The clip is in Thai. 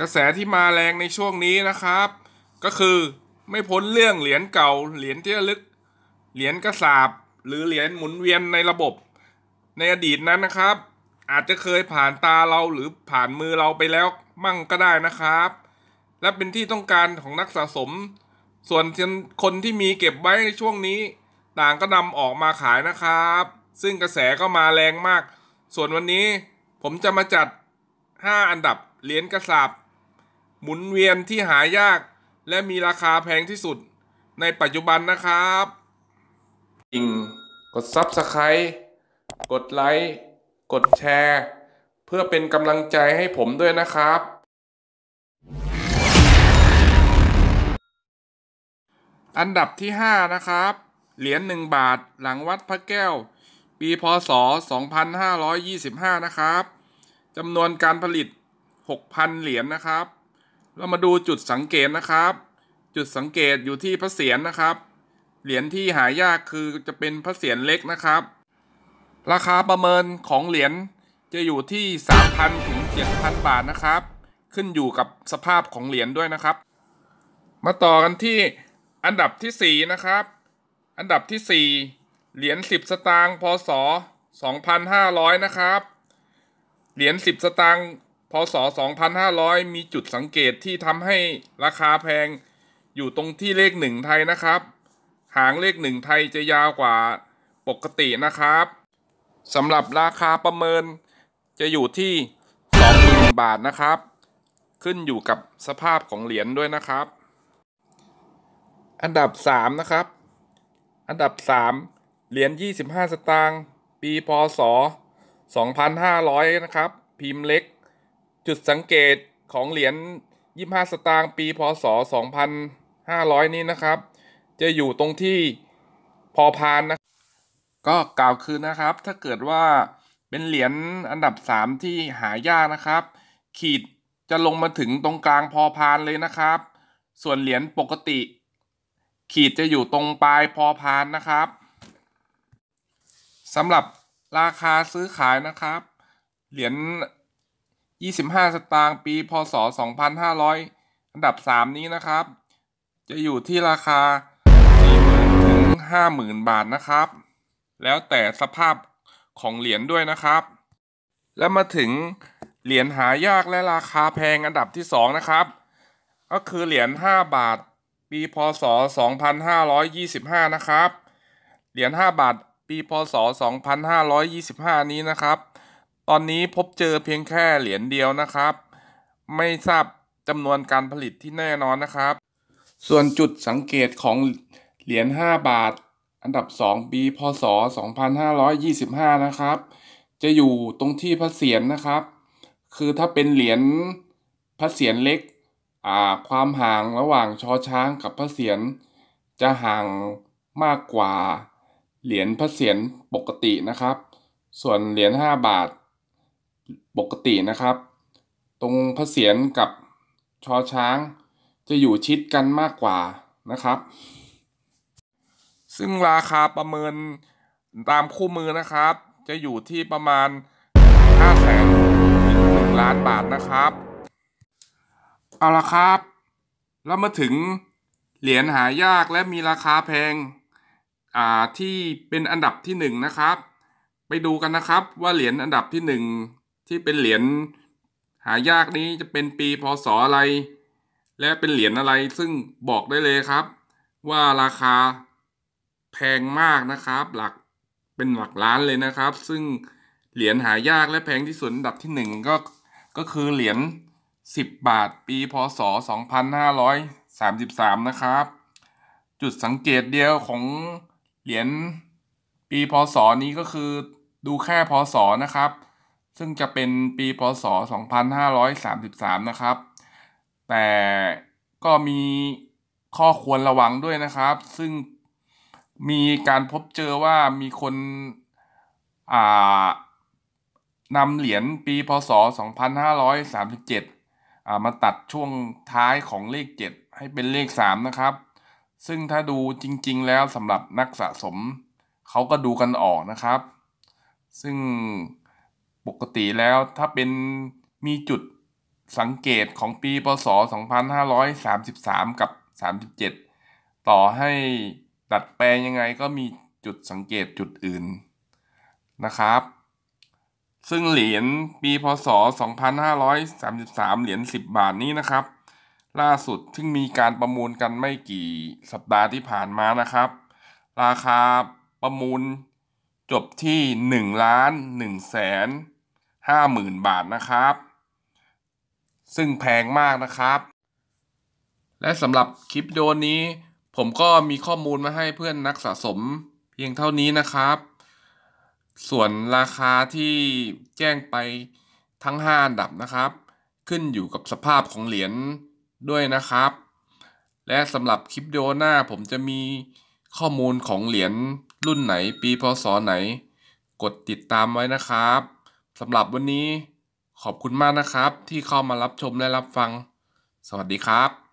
กระแสที่มาแรงในช่วงนี้นะครับ ก็คือไม่พ้นเรื่องเหรียญเก่า เหรียญที่ระลึก เหรียญกระสาบหรือเหรียญหมุนเวียนในระบบ ในอดีตนั้นนะครับ อาจจะเคยผ่านตาเราหรือผ่านมือเราไปแล้วมั่งก็ได้นะครับ และเป็นที่ต้องการของนักสะสม ส่วนคนที่มีเก็บไว้ในช่วงนี้ต่างก็นำออกมาขายนะครับ ซึ่งกระแสก็มาแรงมาก ส่วนวันนี้ผมจะมาจัด 5 อันดับเหรียญกระสาบหมุนเวียนที่หายากและมีราคาแพงที่สุด ในปัจจุบันนะครับริงกดซับสไคร b e กดไลค์กดแชร์ เพื่อเป็นกำลังใจให้ผมด้วยนะครับ อันดับที่ 5 นะครับ เหรียญ1บาทหลังวัดพระแก้ว ปีพศ 2525 นะครับจำนวนการผลิต 6,000 เหรียญนะครับเรามาดูจุดสังเกตนะครับ จุดสังเกตอยู่ที่พระเศียรนะครับ เหรียญที่หายากคือจะเป็นพระเศียรเล็กนะครับ ราคาประเมินของเหรียญจะอยู่ที่ 3,000 ถึง 7,000 บาทนะครับ ขึ้นอยู่กับสภาพของเหรียญด้วยนะครับ มาต่อกันที่อันดับที่4นะครับ อันดับที่ 4เหรียญ10 สตางค์ พศ 2500 นะครับ เหรียญ10 สตางค์พศ2500 มีจุดสังเกตที่ทำให้ราคาแพงอยู่ตรงที่เลขหนึ่งไทยนะครับ หางเลขหนึ่งไทยจะยาวกว่าปกตินะครับสำหรับราคาประเมินจะอยู่ที่2 0 0 0บาทนะครับ ขึ้นอยู่กับสภาพของเหรียญด้วยนะครับ อันดับ 3 นะครับ อันดับ 3 เหรียญ 25 สตางค์ปีพศ 2500 นะครับพิมพ์เล็กจุดสังเกตของเหรียญ25 สตางค์ปีพศ 2500 นี้นะครับ จะอยู่ตรงที่พอพานนะก็กล่าวคือนะครับ ถ้าเกิดว่าเป็นเหรียญอันดับ 3 ที่หายากนะครับ ขีดจะลงมาถึงตรงกลางพอพานเลยนะครับ ส่วนเหรียญปกติ ขีดจะอยู่ตรงปลายพอพานนะครับสำหรับราคาซื้อขายนะครับเหรียญ25 สตางค์ปีพศ 2500 อันดับ 3 นี้นะครับ จะอยู่ที่ราคา 40,000ถึง50,000 บาทนะครับ แล้วแต่สภาพของเหรียญด้วยนะครับ แล้วมาถึงเหรียญหายากและราคาแพงอันดับที่ 2 นะครับ ก็คือเหรียญ5บาทปีพศ 2525 นะครับเหรียญ5บาทปีพศ 2525 นี้นะครับตอนนี้พบเจอเพียงแค่เหรียญเดียวนะครับ ไม่ทราบจำนวนการผลิตที่แน่นอนนะครับ ส่วนจุดสังเกตของเหรียญ5บาท อันดับ2ปีพศ2525 นะครับ จะอยู่ตรงที่พระเศียรนะครับ คือถ้าเป็นเหรียญพระเศียรเล็กความห่างระหว่างชอช้างกับพระเศียรจะห่างมากกว่าเหรียญพระเศียรปกตินะครับ ส่วนเหรียญ5บาทปกตินะครับ ตรงพระเศียรกับชอช้างจะอยู่ชิดกันมากกว่านะครับ ซึ่งราคาประเมินตามคู่มือนะครับ จะอยู่ที่ประมาณ5แสนถึงล้านบาทนะครับเอาละครับ แล้ว มาถึงเหรียญหายากและมีราคาแพง อ่า ที่เป็นอันดับที่ 1 นะครับ ไปดูกันนะครับว่าเหรียญอันดับที่ 1ที่เป็นเหรียญหายากนี้จะเป็นปีพศออะไร และเป็นเหรียญอะไรซึ่งบอกได้เลยครับ ว่าราคาแพงมากนะครับ หลักเป็นหลักล้านเลยนะครับ ซึ่งเหรียญหายากและแพงที่สุดอันดับที่หนึ่งก็ก็คือเหรียญ10 บาท ปีพศ 2533 นะครับ จุดสังเกตเดียวของเหรียญปีพศนี้ก็คือดูแค่พศนะครับซึ่งจะเป็นปี พศ 2533 นะครับ แต่ก็มีข้อควรระวังด้วยนะครับ ซึ่งมีการพบเจอว่ามีคนนำเหรียญปี พศ 2537มาตัดช่วงท้ายของเลข 7 ให้เป็นเลข 3 นะครับ ซึ่งถ้าดูจริงๆ แล้วสำหรับนักสะสม เขาก็ดูกันออกนะครับ ซึ่งปกติแล้วถ้าเป็นมีจุดสังเกตของปี พศ 2533 กับ 37 ต่อให้ดัดแปลงยังไงก็มีจุดสังเกตจุดอื่นนะครับ ซึ่งเหรียญปีพศ 2533 เหรียญ10 บาทนี้นะครับ ล่าสุดซึ่งมีการประมูลกันไม่กี่สัปดาห์ที่ผ่านมานะครับ ราคาประมูลจบที่ 1 ล้าน1แสน50,000 บาทนะครับ ซึ่งแพงมากนะครับ และสำหรับคลิปโดนนี้ ผมก็มีข้อมูลมาให้เพื่อนนักสะสมเพียงเท่านี้นะครับ ส่วนราคาที่แจ้งไปทั้ง5อันดับนะครับ ขึ้นอยู่กับสภาพของเหรียญด้วยนะครับ และสำหรับคลิปโดหน้าผมจะมีข้อมูลของเหรียญรุ่นไหน ปีพศไหน กดติดตามไว้นะครับสำหรับวันนี้ขอบคุณมากนะครับที่เข้ามารับชมและรับฟังสวัสดีครับ